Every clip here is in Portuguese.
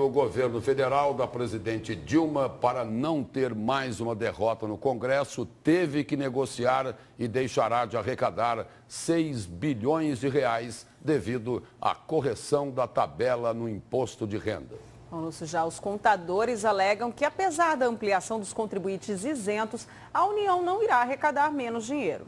O governo federal da presidente Dilma, para não ter mais uma derrota no Congresso, teve que negociar e deixará de arrecadar 6 bilhões de reais devido à correção da tabela no imposto de renda. Bom, Lúcio, já os contadores alegam que, apesar da ampliação dos contribuintes isentos, a União não irá arrecadar menos dinheiro.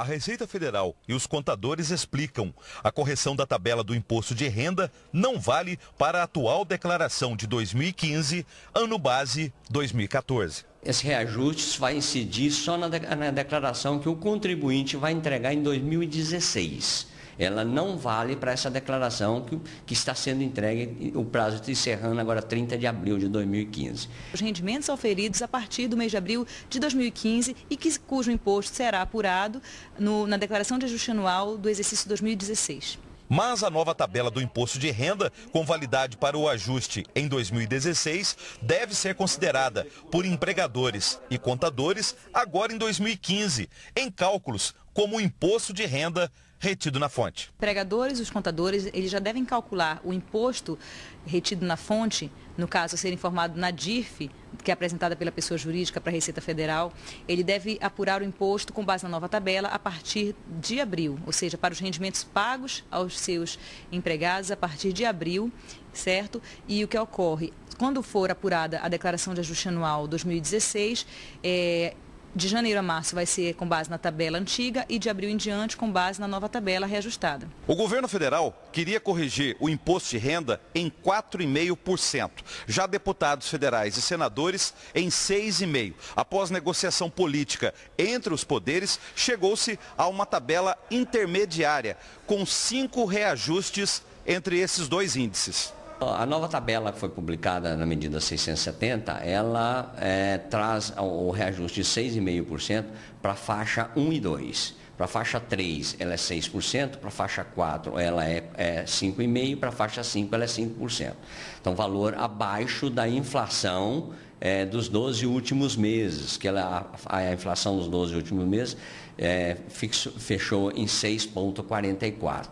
A Receita Federal e os contadores explicam. A correção da tabela do imposto de renda não vale para a atual declaração de 2015, ano base 2014. Esse reajuste vai incidir só na, declaração que o contribuinte vai entregar em 2016 ela não vale para essa declaração que, que está sendo entregue, o prazo está encerrando agora 30 de abril de 2015. Os rendimentos oferidos a partir do mês de abril de 2015 e que, cujo imposto será apurado no, na declaração de ajuste anual do exercício 2016. Mas a nova tabela do imposto de renda, com validade para o ajuste em 2016, deve ser considerada por empregadores e contadores agora em 2015, em cálculos como o imposto de renda retido na fonte. Pregadores, os contadores, eles já devem calcular o imposto retido na fonte, no caso, ser informado na DIRF, que é apresentada pela pessoa jurídica para a Receita Federal, ele deve apurar o imposto com base na nova tabela a partir de abril, ou seja, para os rendimentos pagos aos seus empregados a partir de abril, certo? E o que ocorre? Quando for apurada a declaração de ajuste anual 2016, é, de janeiro a março vai ser com base na tabela antiga e de abril em diante com base na nova tabela reajustada. O governo federal queria corrigir o imposto de renda em 4,5%. Já deputados federais e senadores em 6,5%. Após negociação política entre os poderes, chegou-se a uma tabela intermediária com cinco reajustes entre esses dois índices. A nova tabela que foi publicada na medida 670, ela é, traz o reajuste de 6,5% para a faixa 1 e 2. Para a faixa 3, ela é 6%, para a faixa 4, ela é, é 5,5%, para a faixa 5, ela é 5%. Então, valor abaixo da inflação é, dos 12 últimos meses, que ela, a, a inflação dos 12 últimos meses é, fixo, fechou em 6,44%.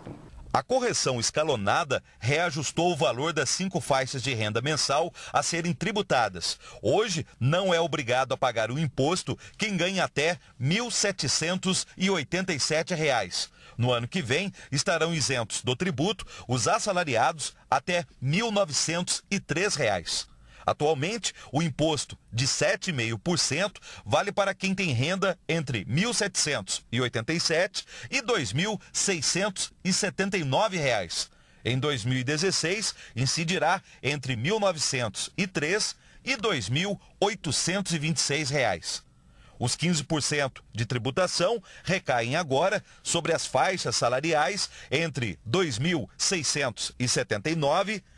A correção escalonada reajustou o valor das cinco faixas de renda mensal a serem tributadas. Hoje, não é obrigado a pagar o imposto quem ganha até R$ 1.787. No ano que vem, estarão isentos do tributo os assalariados até R$ 1.903. Atualmente, o imposto de 7,5% vale para quem tem renda entre R$ 1.787 e R$ 2.679. Em 2016, incidirá entre R$ 1.903 e R$ 2.826. Os 15% de tributação recaem agora sobre as faixas salariais entre R$ 2.679 e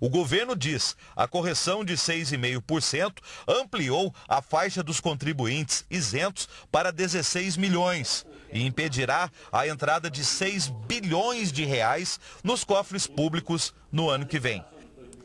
O governo diz a correção de 6,5% ampliou a faixa dos contribuintes isentos para 16 milhões e impedirá a entrada de 6 bilhões de reais nos cofres públicos no ano que vem.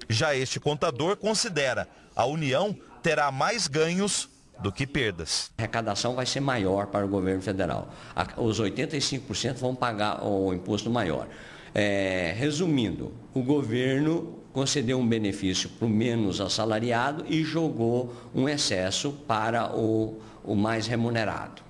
Já este contador considera a União terá mais ganhos do que perdas. A arrecadação vai ser maior para o governo federal. Os 85% vão pagar o imposto maior. É, resumindo, o governo concedeu um benefício para o menos assalariado e jogou um excesso para o, o mais remunerado.